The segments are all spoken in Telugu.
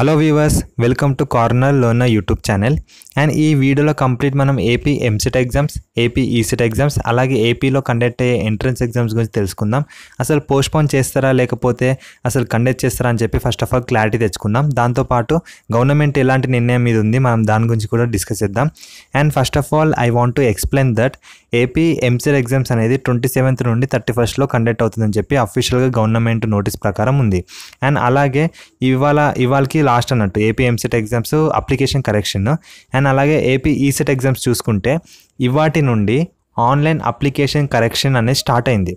hello viewers welcome to corner లోన యూట్యూబ్ ఛానల్ అండ్ ఈ వీడియోలో కంప్లీట్ మనం AP EAMCET exams AP ECET exams అలాగే ఏపీలో కండక్ట్ అయ్యే ఎంట్రన్స్ ఎగ్జామ్స్ గురించి తెలుసుకుందాం అసలు పోస్ట్పోన్ చేస్తారా లేకపోతే అసలు కండక్ట్ చేస్తారా అని చెప్పి ఫస్ట్ ఆఫ్ ఆల్ క్లారిటీ తెచ్చుకుందాం దాంతోపాటు గవర్నమెంట్ ఎలాంటి నిర్ణయం మీద ఉంది మనం దాని గురించి కూడా డిస్కస్ చేద్దాం and first of all I want to explain that AP EAMCET exams అనేది ట్వంటీ సెవెంత్ నుండి థర్టీ ఫస్ట్లో కండక్ట్ అవుతుందని చెప్పి అఫీషియల్గా గవర్నమెంట్ నోటీస్ ప్రకారం ఉంది అండ్ అలాగే ఇవాళ ఇవాళకి లాస్ట్ అన్నట్టు AP EAMCET exams application correction and అలాగే ఏపీ ఈసెట్ ఎగ్జామ్స్ చూసుకుంటే ఇవాటి నుండి ఆన్లైన్ అప్లికేషన్ కరెక్షన్ అనేది స్టార్ట్ అయింది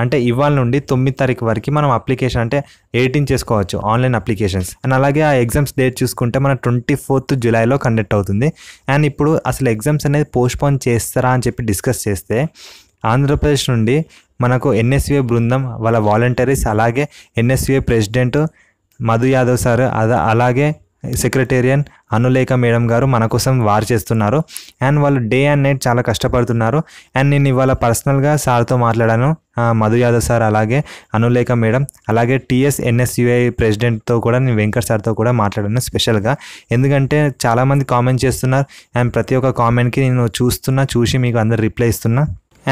అంటే ఇవాళ నుండి తొమ్మిది తారీఖు వరకు మనం అప్లికేషన్ అంటే ఎయిటీన్ చేసుకోవచ్చు ఆన్లైన్ అప్లికేషన్స్ అండ్ అలాగే ఆ ఎగ్జామ్స్ డేట్ చూసుకుంటే మన ట్వంటీ ఫోర్త్ జూలైలో కండక్ట్ అవుతుంది అండ్ ఇప్పుడు అసలు ఎగ్జామ్స్ అనేది పోస్ట్పోన్ చేస్తారా అని చెప్పి డిస్కస్ చేస్తే ఆంధ్రప్రదేశ్ నుండి మనకు ఎన్ఎస్వే బృందం వాళ్ళ వాలంటీర్స్ అలాగే NSUI president Madhu Yadav sir అద అలాగే సెక్రటేరియన్ అనులేఖ మేడం గారు మన కోసం వార్ చేస్తున్నారు అండ్ వాళ్ళు డే అండ్ నైట్ చాలా కష్టపడుతున్నారు అండ్ నేను ఇవాళ పర్సనల్గా సార్తో మాట్లాడాను మధు యాదవ్ సార్ అలాగే అనులేఖ మేడం అలాగే టీఎస్ ఎన్ఎస్యుఐ ప్రెసిడెంట్తో కూడా నేను వెంకట్ సార్తో కూడా మాట్లాడాను స్పెషల్గా ఎందుకంటే చాలామంది కామెంట్ చేస్తున్నారు అండ్ ప్రతి ఒక్క కామెంట్కి నేను చూస్తున్నా చూసి మీకు అందరు రిప్లై ఇస్తున్నా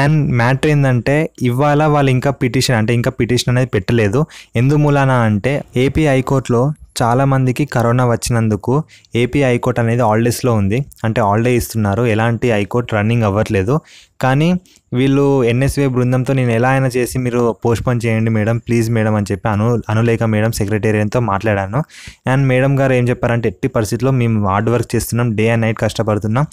అండ్ మ్యాటర్ ఏంటంటే ఇవాళ వాళ్ళు ఇంకా పిటిషన్ అంటే ఇంకా పిటిషన్ అనేది పెట్టలేదు ఎందుమూలన అంటే ఏపీ హైకోర్టులో చాలామందికి కరోనా వచ్చినందుకు ఏపీ హైకోర్టు అనేది హాలిడేస్లో ఉంది అంటే ఆల్డే ఇస్తున్నారు ఎలాంటి హైకోర్టు రన్నింగ్ అవ్వట్లేదు కానీ వీళ్ళు ఎన్ఎస్వే బృందంతో నేను ఎలా అయినా చేసి మీరు పోస్ట్పోన్ చేయండి మేడం ప్లీజ్ మేడం అని చెప్పి అను అనులేఖ మేడం సెక్రటేరియన్తో మాట్లాడాను అండ్ మేడం గారు ఏం చెప్పారంటే ఎట్టి పరిస్థితిలో మేము హార్డ్ వర్క్ చేస్తున్నాం డే అండ్ నైట్ కష్టపడుతున్నాం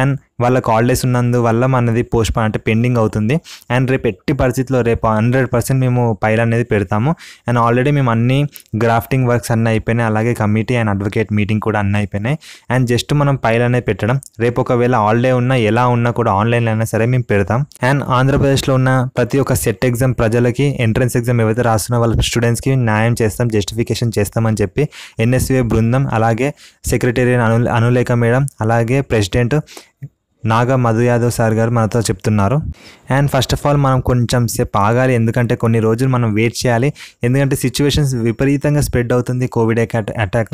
అండ్ వాళ్ళకి హాలిడేస్ ఉన్నందువల్ల మనది పోస్ట్పోన్ అంటే పెండింగ్ అవుతుంది అండ్ రేపు ఎట్టి పరిస్థితిలో రేపు హండ్రెడ్ పర్సెంట్ మేము పైల్ అనేది పెడతాము అండ్ ఆల్రెడీ మేము అన్ని గ్రాఫ్టింగ్ వర్క్స్ అన్నీ అయిపోయినాయి అలాగే కమిటీ అండ్ అడ్వకేట్ మీటింగ్ కూడా అన్నీ అయిపోయినాయి అండ్ జస్ట్ మనం పైల్ అనేది పెట్టడం రేపు ఒకవేళ హాలిడే ఉన్నా ఎలా ఉన్నా కూడా ఆన్లైన్లో అయినా సరే మేము పెడతాం అండ్ ఆంధ్రప్రదేశ్లో ఉన్న ప్రతి ఒక్క సెట్ ఎగ్జామ్ ప్రజలకి ఎంట్రన్స్ ఎగ్జామ్ ఏవైతే రాస్తున్న వాళ్ళ స్టూడెంట్స్కి న్యాయం చేస్తాం జస్టిఫికేషన్ చేస్తామని చెప్పి ఎన్ఎస్వే బృందం అలాగే సెక్రటేరియన్ అను అనులేఖ మేడం అలాగే ప్రెసిడెంట్ నాగా మధు యాదవ్ సార్ గారు మనతో చెప్తున్నారు అండ్ ఫస్ట్ ఆఫ్ ఆల్ మనం కొంచెం సేపు ఆగాలి ఎందుకంటే కొన్ని రోజులు మనం వెయిట్ చేయాలి ఎందుకంటే సిచ్యువేషన్స్ విపరీతంగా స్ప్రెడ్ అవుతుంది కోవిడ్ అటాక్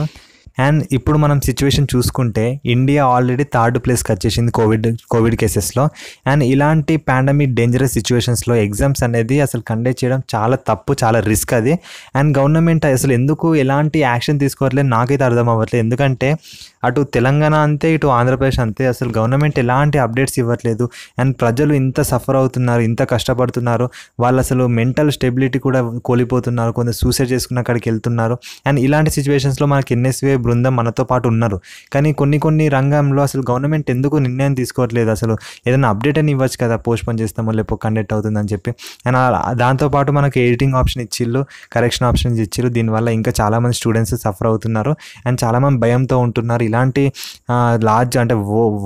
అండ్ ఇప్పుడు మనం సిచ్యువేషన్ చూసుకుంటే ఇండియా ఆల్రెడీ థర్డ్ ప్లేస్కి వచ్చేసింది కోవిడ్ కోవిడ్ కేసెస్లో అండ్ ఇలాంటి పాండమిక్ డేంజరస్ సిచ్యువేషన్స్లో ఎగ్జామ్స్ అనేది అసలు కండక్ట్ చేయడం చాలా తప్పు చాలా రిస్క్ అది అండ్ గవర్నమెంట్ అసలు ఎందుకు ఎలాంటి యాక్షన్ తీసుకోవట్లేదు నాకైతే అర్థం అవ్వట్లేదు ఎందుకంటే అటు తెలంగాణ అంతే ఇటు ఆంధ్రప్రదేశ్ అంతే అసలు గవర్నమెంట్ ఎలాంటి అప్డేట్స్ ఇవ్వట్లేదు అండ్ ప్రజలు ఇంత సఫర్ అవుతున్నారు ఇంత కష్టపడుతున్నారు వాళ్ళు అసలు మెంటల్ స్టెబిలిటీ కూడా కోల్పోతున్నారు కొంత సూసైడ్ చేసుకున్న అక్కడికి వెళ్తున్నారు అండ్ ఇలాంటి సిచ్యువేషన్స్లో మనకి ఎన్ఎస్వే బృందం మనతో పాటు ఉన్నారు కానీ కొన్ని కొన్ని రంగంలో అసలు గవర్నమెంట్ ఎందుకు నిర్ణయం తీసుకోవట్లేదు అసలు ఏదైనా అప్డేట్ అని ఇవ్వచ్చు కదా పోస్ట్ పోన్ చేస్తామో లేకపోతే కండక్ట్ అవుతుందని చెప్పి అండ్ దాంతోపాటు మనకు ఎడిటింగ్ ఆప్షన్ ఇచ్చిళ్ళు కరెక్షన్ ఆప్షన్స్ ఇచ్చిళ్ళు దీనివల్ల ఇంకా చాలామంది స్టూడెంట్స్ సఫర్ అవుతున్నారు అండ్ చాలామంది భయంతో ఉంటున్నారు ఇలాంటి లార్జ్ అంటే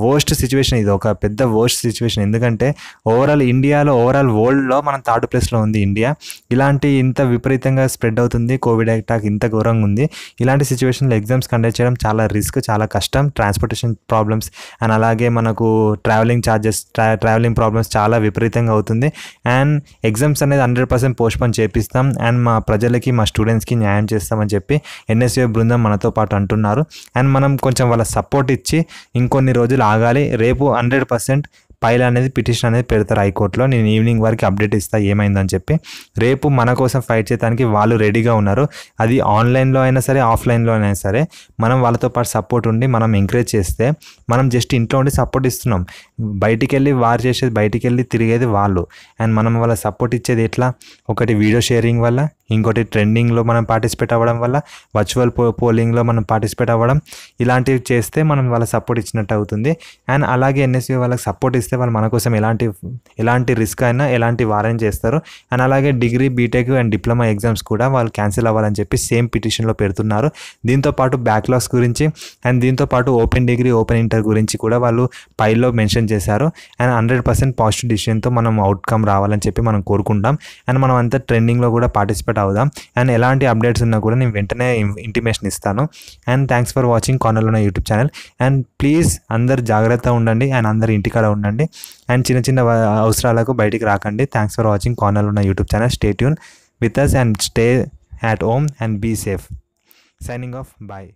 వోస్ట్ సిచ్యువేషన్ ఇది ఒక పెద్ద వోస్ట్ సిచ్యువేషన్ ఎందుకంటే ఓవరాల్ ఇండియాలో ఓవరాల్ వరల్డ్లో మనం థర్డ్ ప్లేస్లో ఉంది ఇండియా ఇలాంటి ఇంత విపరీతంగా స్ప్రెడ్ అవుతుంది కోవిడ్ అటాక్ ఇంత ఘోరంగా ఉంది ఇలాంటి సిచ్యువేషన్లో ఎగ్జామ్స్ ఎగ్జామ్స్ కండక్ట్ చేయడం చాలా రిస్క్ చాలా కష్టం ట్రాన్స్పోర్టేషన్ ప్రాబ్లమ్స్ అండ్ అలాగే మనకు ట్రావెలింగ్ ఛార్జెస్ ట్రా ట్రావెలింగ్ ప్రాబ్లమ్స్ చాలా విపరీతంగా అవుతుంది అండ్ ఎగ్జామ్స్ అనేది హండ్రెడ్ పర్సెంట్ పోస్ట్పోన్ చేపిస్తాం అండ్ మా ప్రజలకి మా స్టూడెంట్స్కి న్యాయం చేస్తామని చెప్పి ఎన్ఎస్ఏ బృందం మనతో పాటు అంటున్నారు అండ్ మనం కొంచెం వాళ్ళ సపోర్ట్ ఇచ్చి ఇంకొన్ని రోజులు ఆగాలి రేపు హండ్రెడ్ పర్సెంట్ ఫైల్ అనేది పిటిషన్ అనేది పెడతారు హైకోర్టులో నేను ఈవినింగ్ వరకు అప్డేట్ ఇస్తా ఏమైందని చెప్పి రేపు మన కోసం ఫైట్ చేయడానికి వాళ్ళు రెడీగా ఉన్నారు అది ఆన్లైన్లో అయినా సరే ఆఫ్లైన్లో అయినా సరే మనం వాళ్ళతో పాటు సపోర్ట్ ఉండి మనం ఎంకరేజ్ చేస్తే మనం జస్ట్ ఇంట్లో ఉండి సపోర్ట్ ఇస్తున్నాం బయటికి వెళ్ళి వారు చేసేది బయటికి వెళ్ళి తిరిగేది వాళ్ళు అండ్ మనం వాళ్ళ సపోర్ట్ ఇచ్చేది ఎట్లా ఒకటి వీడియో షేరింగ్ వల్ల ఇంకోటి ట్రెండింగ్లో మనం పార్టిసిపేట్ అవ్వడం వల్ల వర్చువల్ పో పోలింగ్లో మనం పార్టిసిపేట్ అవ్వడం ఇలాంటివి చేస్తే మనం వాళ్ళ సపోర్ట్ ఇచ్చినట్టు అవుతుంది అండ్ అలాగే ఎన్ఎస్వి వాళ్ళకి సపోర్ట్ ఇస్తే వాళ్ళు మన కోసం ఎలాంటి ఎలాంటి రిస్క్ అయినా ఎలాంటి వారెంట్ చేస్తారు అండ్ అలాగే degree BTech and diploma exams కూడా వాళ్ళు క్యాన్సిల్ అవ్వాలని చెప్పి సేమ్ పిటిషన్లో పెడుతున్నారు దీంతోపాటు బ్యాక్లాగ్స్ గురించి అండ్ దీంతోపాటు ఓపెన్ డిగ్రీ ఓపెన్ ఇంటర్ గురించి కూడా వాళ్ళు ఫైల్లో మెన్షన్ చేశారు అండ్ హండ్రెడ్ పర్సెంట్ పాజిటివ్ డిసిషన్తో మనం అవుట్కమ్ రావాలని చెప్పి మనం కోరుకుంటాం అండ్ మనం అంతా ట్రెండింగ్లో కూడా పార్టిసిపేట్ వర్కౌట్ అవుదాం అండ్ ఎలాంటి అప్డేట్స్ ఉన్నా కూడా నేను వెంటనే ఇంటిమేషన్ ఇస్తాను అండ్ థ్యాంక్స్ ఫర్ వాచింగ్ కార్నర్లో ఉన్న యూట్యూబ్ ఛానల్ అండ్ ప్లీజ్ అందరు జాగ్రత్తగా ఉండండి అండ్ అందరు ఇంటికాడ ఉండండి అండ్ చిన్న చిన్న అవసరాలకు బయటికి రాకండి థ్యాంక్స్ ఫర్ వాచింగ్ కార్నర్లో ఉన్న YouTube channel stay tune with us and stay at home and be safe signing off bye